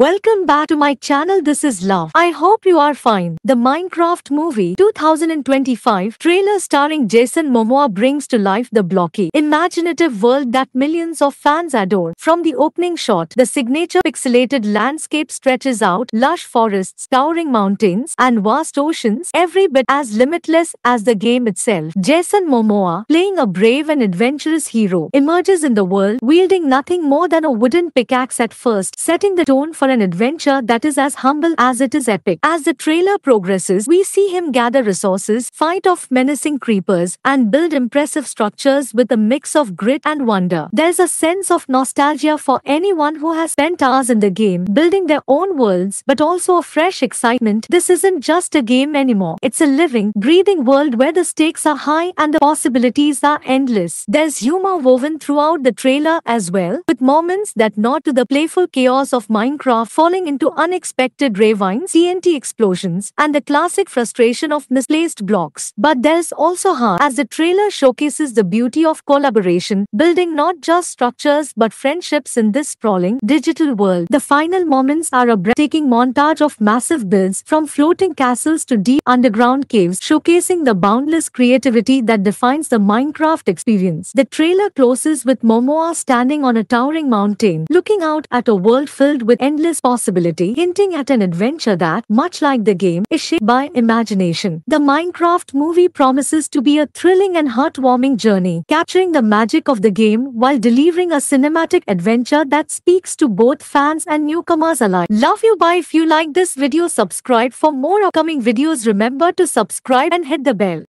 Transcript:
Welcome back to my channel this is Love. I hope you are fine. The Minecraft movie 2025 trailer starring Jason Momoa brings to life the blocky, imaginative world that millions of fans adore. From the opening shot, the signature pixelated landscape stretches out, lush forests, towering mountains, and vast oceans, every bit as limitless as the game itself. Jason Momoa, playing a brave and adventurous hero, emerges in the world wielding nothing more than a wooden pickaxe at first, setting the tone for an adventure that is as humble as it is epic. As the trailer progresses, we see him gather resources, fight off menacing creepers, and build impressive structures with a mix of grit and wonder. There's a sense of nostalgia for anyone who has spent hours in the game, building their own worlds, but also a fresh excitement. This isn't just a game anymore. It's a living, breathing world where the stakes are high and the possibilities are endless. There's humor woven throughout the trailer as well, with moments that nod to the playful chaos of Minecraft are falling into unexpected ravines, TNT explosions, and the classic frustration of misplaced blocks. But there's also heart, as the trailer showcases the beauty of collaboration, building not just structures but friendships in this sprawling digital world. The final moments are a breathtaking montage of massive builds, from floating castles to deep underground caves, showcasing the boundless creativity that defines the Minecraft experience. The trailer closes with Momoa standing on a towering mountain, looking out at a world filled with endless endless possibility, hinting at an adventure that, much like the game, is shaped by imagination. The Minecraft movie promises to be a thrilling and heartwarming journey, capturing the magic of the game while delivering a cinematic adventure that speaks to both fans and newcomers alike. Love you bye if you like this video subscribe for more upcoming videos remember to subscribe and hit the bell.